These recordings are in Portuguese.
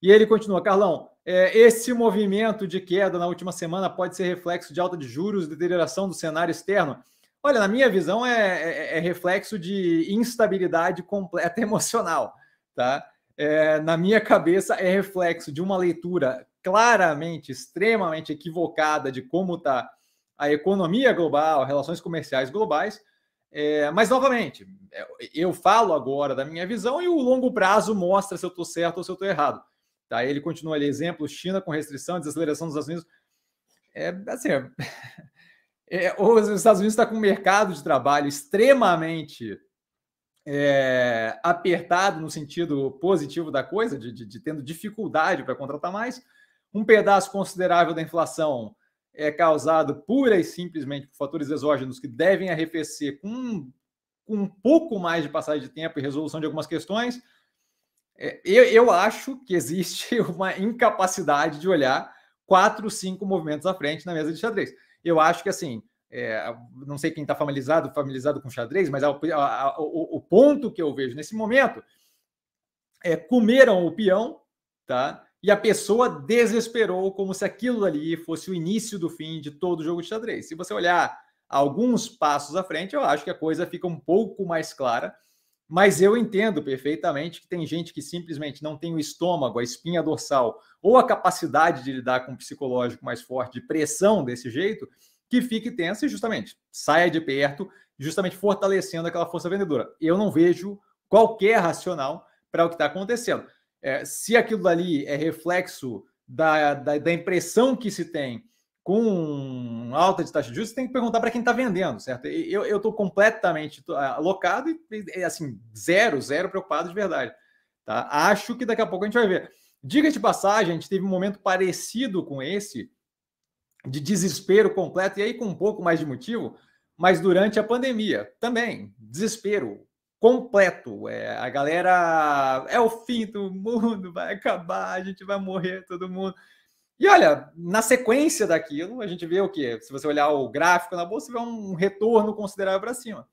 E ele continua, Carlão, é, esse movimento de queda na última semana pode ser reflexo de alta de juros deterioração do cenário externo? Olha, na minha visão, é, é, é, é reflexo de instabilidade completa emocional. Tá? É, na minha cabeça, é reflexo de uma leitura claramente, extremamente equivocada de como está a economia global, relações comerciais globais. É, mas, novamente, eu falo agora da minha visão e o longo prazo mostra se eu estou certo ou se eu estou errado. Tá? Ele continua ali, exemplo, China com restrição, desaceleração dos Estados Unidos. É, assim, é, os Estados Unidos está com um mercado de trabalho extremamente é, apertado no sentido positivo da coisa, de, de, de tendo dificuldade para contratar mais. Um pedaço considerável da inflação é causado pura e simplesmente por fatores exógenos que devem arrefecer com com um pouco mais de passagem de tempo e resolução de algumas questões. É, eu, eu acho que existe uma incapacidade de olhar quatro, cinco movimentos à frente na mesa de xadrez. Eu acho que assim, é, não sei quem está familiarizado, familiarizado com xadrez, mas a, a, a, o, o, ponto que eu vejo nesse momento é comeram o peão, tá? E a pessoa desesperou como se aquilo ali fosse o início do fim de todo o jogo de xadrez. Se você olhar alguns passos à frente, eu acho que a coisa fica um pouco mais clara mas eu entendo perfeitamente que tem gente que simplesmente não tem o estômago, a espinha dorsal ou a capacidade de lidar com o psicológico mais forte, de pressão desse jeito, que fique tensa e justamente saia de perto, justamente fortalecendo aquela força vendedora. Eu não vejo qualquer racional para o que está acontecendo. É, se aquilo dali é reflexo da, da, da impressão que se tem com alta de taxa de juros, você tem que perguntar para quem está vendendo, certo? Eu estou completamente ah, alocado e, assim, zero, zero preocupado de verdade. Tá? Acho que daqui a pouco a gente vai ver. Diga de passagem, a gente teve um momento parecido com esse, de desespero completo, e aí com um pouco mais de motivo, mas durante a pandemia também, desespero completo. É, a galera é o fim do mundo, vai acabar, a gente vai morrer, todo mundo. E olha, na sequência daquilo, a gente vê o quê? Se você olhar o gráfico na bolsa, você vê um retorno considerável para cima,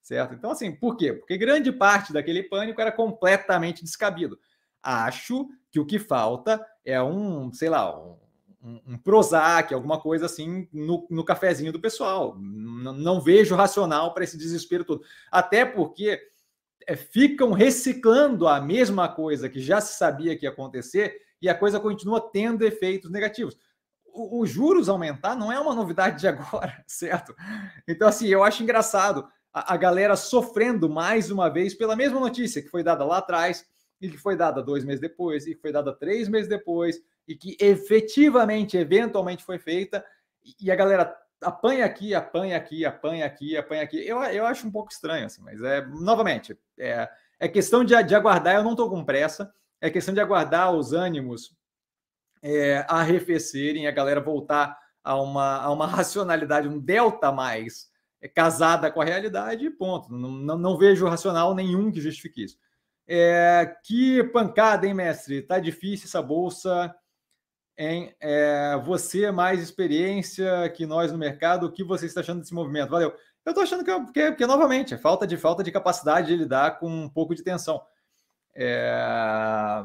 certo? Então, assim, por quê? Porque grande parte daquele pânico era completamente descabido. Acho que o que falta é um, sei lá, um, um, Prozac, alguma coisa assim no, no cafezinho do pessoal. N não vejo racional para esse desespero todo. Até porque é, ficam reciclando a mesma coisa que já se sabia que ia acontecer e a coisa continua tendo efeitos negativos. Os juros aumentar não é uma novidade de agora, certo? Então, assim, eu acho engraçado a, a galera sofrendo mais uma vez pela mesma notícia que foi dada lá atrás, e que foi dada dois meses depois, e que foi dada três meses depois, e que efetivamente, eventualmente foi feita, e a galera apanha aqui, apanha aqui, apanha aqui, apanha aqui. Eu, eu acho um pouco estranho, assim, mas é novamente, é, é questão de, de aguardar, eu não estou com pressa é questão de aguardar os ânimos é, arrefecerem, a galera voltar a uma, a uma racionalidade, um delta mais é, casada com a realidade, ponto. Não, não, não, vejo racional nenhum que justifique isso. É, que pancada, hein, mestre? Tá difícil essa bolsa. Hein? É, você, mais experiência que nós no mercado, o que você está achando desse movimento? Valeu. Eu estou achando que, é, que, é, que, é novamente, é falta de, falta de capacidade de lidar com um pouco de tensão. É...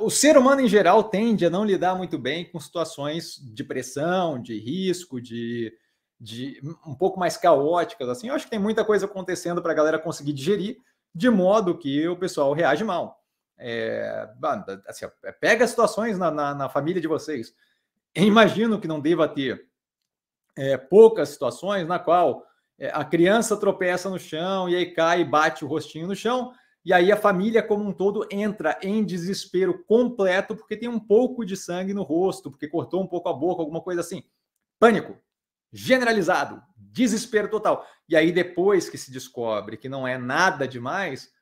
O ser humano em geral tende a não lidar muito bem com situações de pressão, de risco, de, de um pouco mais caóticas. Assim, eu acho que tem muita coisa acontecendo para a galera conseguir digerir, de modo que o pessoal reage mal. É... Assim, pega situações na, na, na família de vocês. Eu imagino que não deva ter é, poucas situações na qual é, a criança tropeça no chão e aí cai e bate o rostinho no chão e aí a família como um todo entra em desespero completo porque tem um pouco de sangue no rosto, porque cortou um pouco a boca, alguma coisa assim. Pânico generalizado, desespero total. E aí depois que se descobre que não é nada demais,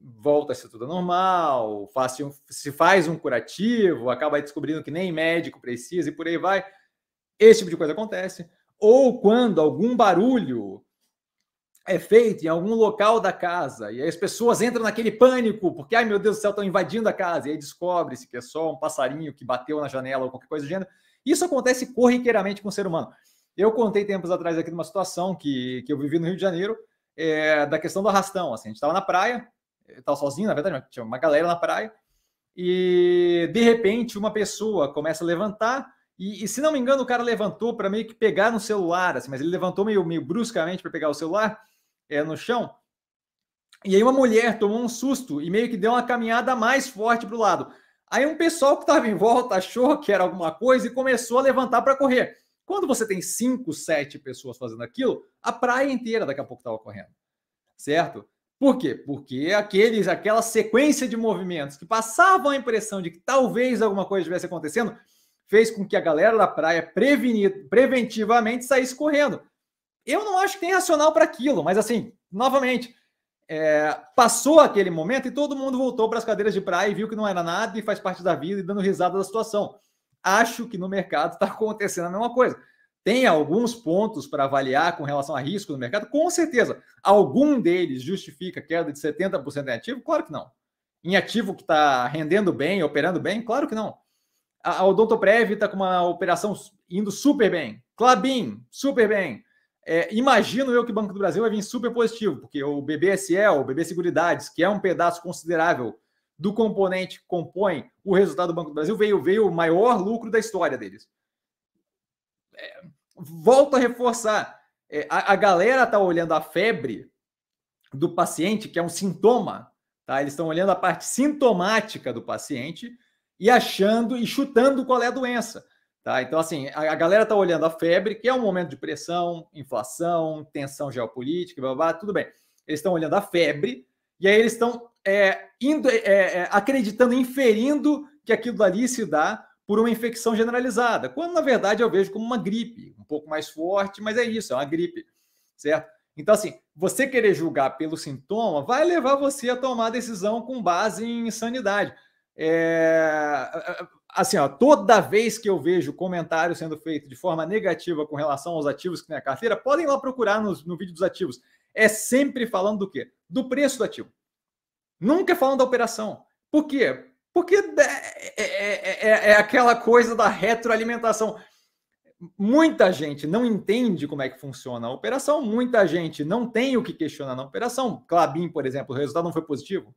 volta-se tudo normal, faz se faz um curativo, acaba descobrindo que nem médico precisa e por aí vai. Esse tipo de coisa acontece. Ou quando algum barulho é feito em algum local da casa e as pessoas entram naquele pânico porque, ai meu Deus do céu, estão invadindo a casa e aí descobre-se que é só um passarinho que bateu na janela ou qualquer coisa do gênero. Isso acontece corriqueiramente com o ser humano. Eu contei tempos atrás aqui de uma situação que, que eu vivi no Rio de Janeiro, é, da questão do arrastão. Assim, a gente estava na praia, estava sozinho, na verdade, tinha uma galera na praia, e de repente uma pessoa começa a levantar e, e, se não me engano, o cara levantou para meio que pegar no celular, assim, mas ele levantou meio, meio bruscamente para pegar o celular é, no chão. E aí uma mulher tomou um susto e meio que deu uma caminhada mais forte para o lado. Aí um pessoal que estava em volta achou que era alguma coisa e começou a levantar para correr. Quando você tem 5, 7 pessoas fazendo aquilo, a praia inteira daqui a pouco estava correndo. Certo? Por quê? Porque aqueles, aquela sequência de movimentos que passavam a impressão de que talvez alguma coisa estivesse acontecendo, fez com que a galera da praia preventivamente saísse correndo. Eu não acho que tem racional para aquilo, mas assim, novamente, é, passou aquele momento e todo mundo voltou para as cadeiras de praia e viu que não era nada e faz parte da vida e dando risada da situação. Acho que no mercado está acontecendo a mesma coisa. Tem alguns pontos para avaliar com relação a risco no mercado? Com certeza. Algum deles justifica queda de 70% em ativo? Claro que não. Em ativo que está rendendo bem, operando bem? Claro que não. A, a Odontoprev está com uma operação indo super bem. Clabin, super bem. É, imagino eu que o Banco do Brasil vai vir super positivo, porque o BBSL, o BB Seguridades, que é um pedaço considerável do componente que compõe o resultado do Banco do Brasil, veio, veio o maior lucro da história deles. É, volto a reforçar, é, a, a, galera está olhando a febre do paciente, que é um sintoma, tá? eles estão olhando a parte sintomática do paciente e achando e chutando qual é a doença. Tá? Então, assim, a, a galera está olhando a febre, que é um momento de pressão, inflação, tensão geopolítica, blá, blá, blá tudo bem. Eles estão olhando a febre e aí eles estão é, indo, é, é, é, acreditando, inferindo que aquilo dali se dá por uma infecção generalizada, quando na verdade eu vejo como uma gripe, um pouco mais forte, mas é isso, é uma gripe, certo? Então, assim, você querer julgar pelo sintoma vai levar você a tomar decisão com base em insanidade. É assim, ó, toda vez que eu vejo comentário sendo feito de forma negativa com relação aos ativos que tem na carteira, podem lá procurar no, no vídeo dos ativos. É sempre falando do quê? Do preço do ativo. Nunca é falando da operação. Por quê? Porque é, é, é, é, é aquela coisa da retroalimentação. Muita gente não entende como é que funciona a operação, muita gente não tem o que questionar na operação. Clabin, por exemplo, o resultado não foi positivo.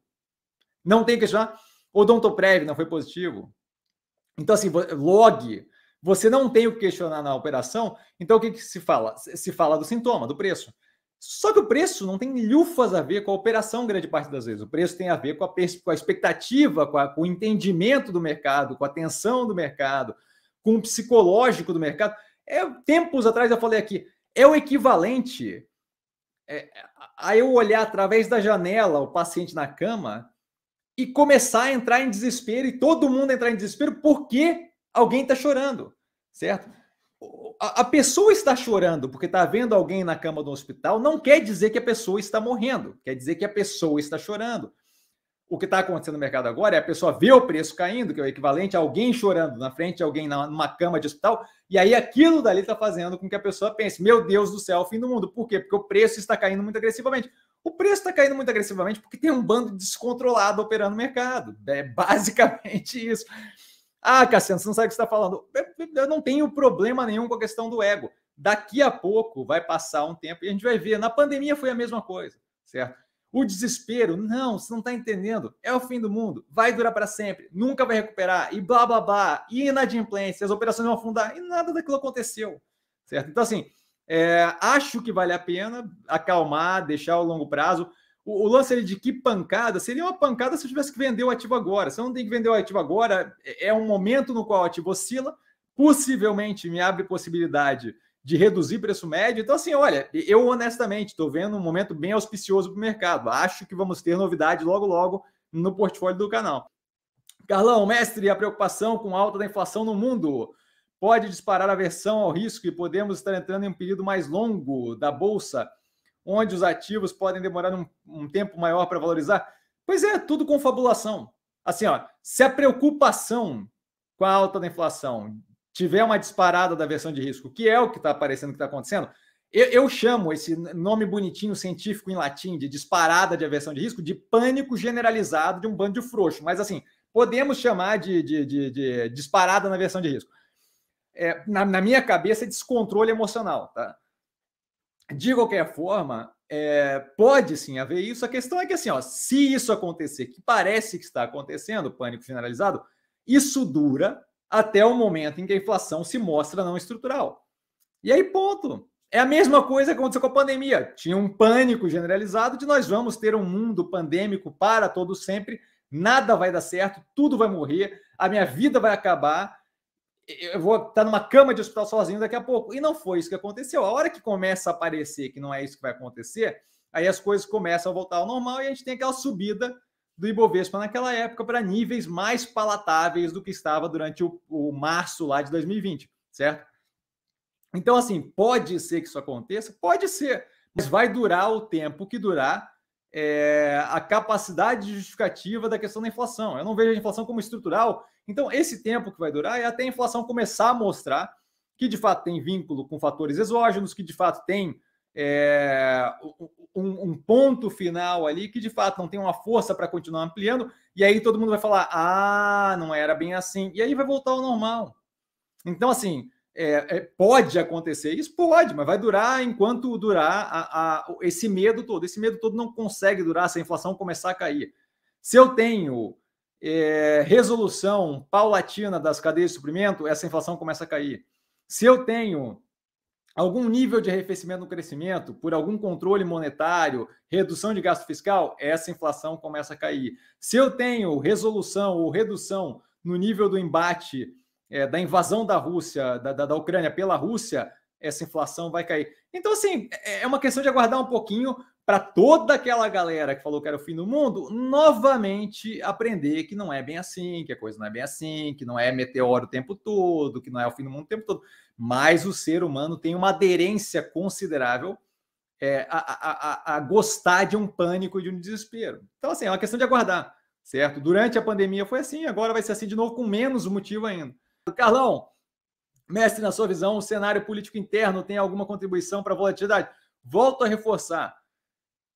Não tem que questionar. Odontoprev não foi positivo. Então, assim, log, você não tem o que questionar na operação, então o que, que se fala? Se fala do sintoma, do preço. Só que o preço não tem lufas a ver com a operação, grande parte das vezes. O preço tem a ver com a, com a expectativa, com, a, com o entendimento do mercado, com a atenção do mercado, com o psicológico do mercado. É, tempos atrás eu falei aqui, é o equivalente é, a eu olhar através da janela o paciente na cama e começar a entrar em desespero e todo mundo entrar em desespero porque alguém está chorando, certo? A, pessoa está chorando porque está vendo alguém na cama do hospital não quer dizer que a pessoa está morrendo, quer dizer que a pessoa está chorando. O que está acontecendo no mercado agora é a pessoa vê o preço caindo, que é o equivalente a alguém chorando na frente de alguém numa cama de hospital, e aí aquilo dali está fazendo com que a pessoa pense: meu Deus do céu, fim do mundo. Por quê? Porque o preço está caindo muito agressivamente. O preço está caindo muito agressivamente porque tem um bando descontrolado operando o mercado. É basicamente isso. Ah, Cassiano, você não sabe o que você está falando. Eu não tenho problema nenhum com a questão do ego. Daqui a pouco vai passar um tempo e a gente vai ver. Na pandemia foi a mesma coisa, certo? O desespero, não, você não está entendendo. É o fim do mundo, vai durar para sempre, nunca vai recuperar, e blá blá blá, e inadimplência, as operações vão afundar, e nada daquilo aconteceu, certo? Então, assim, é, acho que vale a pena acalmar, deixar ao longo prazo. O, o lance de que pancada seria uma pancada se eu tivesse que vender o ativo agora. Se eu não tenho que vender o ativo agora, é, é um momento no qual o ativo oscila, possivelmente me abre possibilidade de reduzir preço médio. Então, assim, olha, eu honestamente estou vendo um momento bem auspicioso para o mercado. Acho que vamos ter novidade logo, logo no portfólio do canal. Carlão, mestre, a preocupação com a alta da inflação no mundo pode disparar a versão ao risco e podemos estar entrando em um período mais longo da bolsa, onde os ativos podem demorar um, um tempo maior para valorizar. Pois é, tudo confabulação. Assim, ó, se a preocupação com a alta da inflação tiver uma disparada da versão de risco, que é o que está aparecendo, que está acontecendo, eu, eu, chamo esse nome bonitinho científico em latim de disparada de aversão de risco de pânico generalizado de um bando de frouxo. Mas assim, podemos chamar de, de, de, de disparada na versão de risco é, na, na, minha cabeça, é descontrole emocional, tá? De qualquer forma, é, pode sim haver isso. A questão é que, assim, ó, se isso acontecer, que parece que está acontecendo, pânico generalizado, isso dura até o momento em que a inflação se mostra não estrutural. E aí, ponto. É a mesma coisa que aconteceu com a pandemia. Tinha um pânico generalizado de nós vamos ter um mundo pandêmico para todo sempre, nada vai dar certo, tudo vai morrer, a minha vida vai acabar eu vou estar tá numa cama de hospital sozinho daqui a pouco. E não foi isso que aconteceu. A hora que começa a aparecer que não é isso que vai acontecer, aí as coisas começam a voltar ao normal e a gente tem aquela subida do Ibovespa naquela época para níveis mais palatáveis do que estava durante o, o março lá de 2020, certo? Então, assim, pode ser que isso aconteça? Pode ser, mas vai durar o tempo que durar é, a capacidade justificativa da questão da inflação. Eu não vejo a inflação como estrutural então, esse tempo que vai durar é até a inflação começar a mostrar que de fato tem vínculo com fatores exógenos, que de fato tem é, um, um, ponto final ali que de fato não tem uma força para continuar ampliando, e aí todo mundo vai falar: ah, não era bem assim, e aí vai voltar ao normal. Então, assim, é, é, pode acontecer isso? Pode, mas vai durar enquanto durar a, a, esse medo todo. Esse medo todo não consegue durar se a inflação começar a cair. Se eu tenho é, resolução paulatina das cadeias de suprimento, essa inflação começa a cair. Se eu tenho algum nível de arrefecimento no crescimento, por algum controle monetário, redução de gasto fiscal, essa inflação começa a cair. Se eu tenho resolução ou redução no nível do embate é, da invasão da Rússia, da, da, da Ucrânia pela Rússia, essa inflação vai cair. Então, assim, é, é uma questão de aguardar um pouquinho, para toda aquela galera que falou que era o fim do mundo, novamente aprender que não é bem assim, que a coisa não é bem assim, que não é meteoro o tempo todo, que não é o fim do mundo o tempo todo. Mas o ser humano tem uma aderência considerável é, a, a, a, a, gostar de um pânico e de um desespero. Então, assim, é uma questão de aguardar, certo? Durante a pandemia foi assim, agora vai ser assim de novo, com menos motivo ainda. Carlão, mestre, na sua visão, o cenário político interno tem alguma contribuição para a volatilidade? Volto a reforçar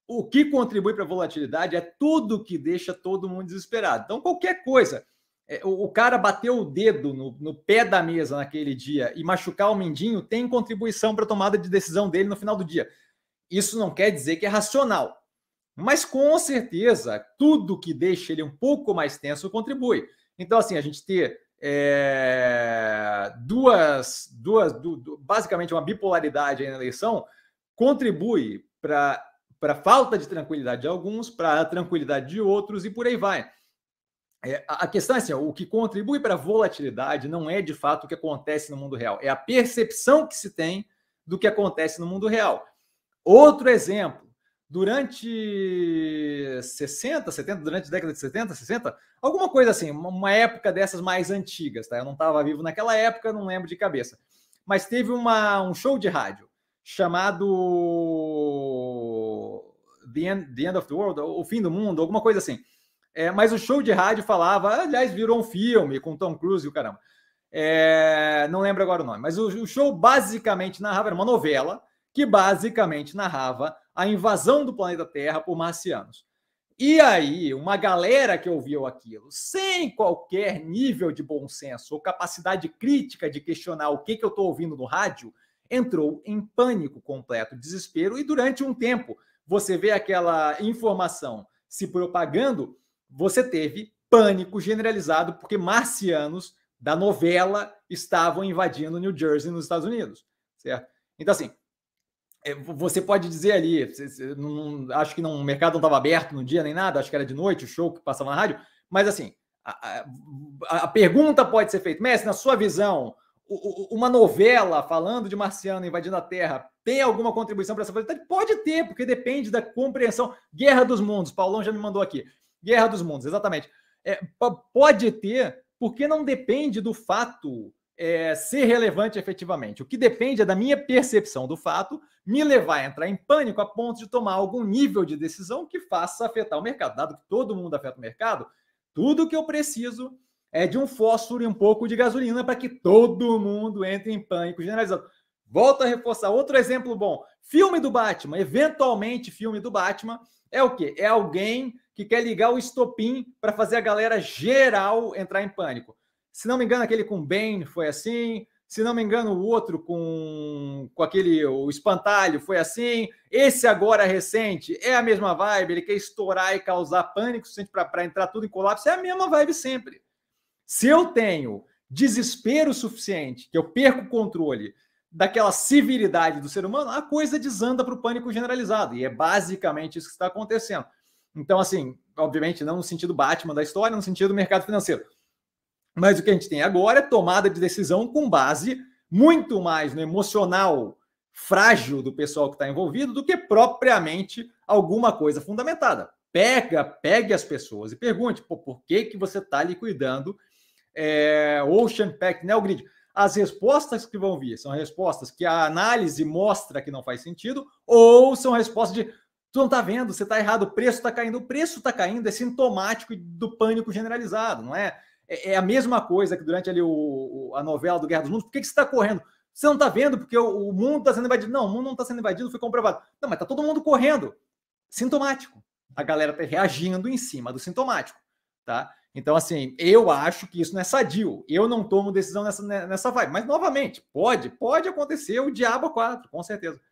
o que contribui para a volatilidade é tudo que deixa todo mundo desesperado. Então, qualquer coisa. É, o cara bateu o dedo no, no pé da mesa naquele dia e machucar o mindinho tem contribuição para a tomada de decisão dele no final do dia. Isso não quer dizer que é racional, mas com certeza tudo que deixa ele um pouco mais tenso contribui. Então, assim, a gente ter é, duas, duas, du, basicamente uma bipolaridade na eleição contribui para para a falta de tranquilidade de alguns, para a tranquilidade de outros e por aí vai. É, a questão é assim: o que contribui para a volatilidade não é de fato o que acontece no mundo real, é a percepção que se tem do que acontece no mundo real. Outro exemplo: durante 60, 70, durante a década de 70, 60, alguma coisa assim, uma época dessas mais antigas, tá? Eu não estava vivo naquela época, não lembro de cabeça. Mas teve uma, um show de rádio chamado The End, the end of the World, O Fim do Mundo, alguma coisa assim. É, mas o show de rádio falava, aliás, virou um filme com Tom Cruise e o caramba. É, não lembro agora o nome, mas o, o show basicamente narrava, era uma novela que basicamente narrava a invasão do planeta Terra por marcianos. E aí, uma galera que ouviu aquilo, sem qualquer nível de bom senso ou capacidade crítica de questionar o que, que eu estou ouvindo no rádio, entrou em pânico completo, desespero, e durante um tempo você vê aquela informação se propagando, você teve pânico generalizado porque marcianos da novela estavam invadindo New Jersey nos Estados Unidos, certo? Então assim, é, você pode dizer ali, acho que não, o mercado não estava aberto no dia nem nada, acho que era de noite o show que passava na rádio, mas assim, a, a, a pergunta pode ser feita, Messi, na sua visão, uma novela falando de marciano invadindo a Terra tem alguma contribuição para essa possibilidade? Então, pode ter, porque depende da compreensão. Guerra dos Mundos, Paulão já me mandou aqui. Guerra dos Mundos, exatamente. É, pode ter, porque não depende do fato é, ser relevante efetivamente. O que depende é da minha percepção do fato me levar a entrar em pânico a ponto de tomar algum nível de decisão que faça afetar o mercado. Dado que todo mundo afeta o mercado, tudo que eu preciso é de um fósforo e um pouco de gasolina para que todo mundo entre em pânico generalizado. Volto a reforçar outro exemplo bom. Filme do Batman, eventualmente filme do Batman, é o quê? É alguém que quer ligar o estopim para fazer a galera geral entrar em pânico. Se não me engano, aquele com Bane foi assim. Se não me engano, o outro com, com aquele o espantalho foi assim. Esse agora recente é a mesma vibe. Ele quer estourar e causar pânico para entrar tudo em colapso. É a mesma vibe sempre. Se eu tenho desespero suficiente, que eu perco o controle daquela civilidade do ser humano, a coisa desanda para o pânico generalizado. E é basicamente isso que está acontecendo. Então, assim, obviamente, não no sentido Batman da história, no sentido do mercado financeiro. Mas o que a gente tem agora é tomada de decisão com base muito mais no emocional frágil do pessoal que está envolvido do que propriamente alguma coisa fundamentada. Pega, pegue as pessoas e pergunte por que, que você está liquidando é, Ocean Pact, NeoGrid. Né, As respostas que vão vir são respostas que a análise mostra que não faz sentido, ou são respostas de tu não tá vendo, você tá errado, o preço tá caindo, o preço tá caindo, é sintomático do pânico generalizado, não é? É, é a mesma coisa que durante ali o, a novela do Guerra dos Mundos, por que, que você tá correndo? Você não tá vendo porque o, o mundo tá sendo invadido. Não, o mundo não tá sendo invadido, foi comprovado. Não, mas tá todo mundo correndo. Sintomático. A galera tá reagindo em cima do sintomático, tá? Então, assim, eu acho que isso não é sadio. Eu não tomo decisão nessa, né, nessa vibe. Mas, novamente, pode, pode acontecer o diabo 4, com certeza.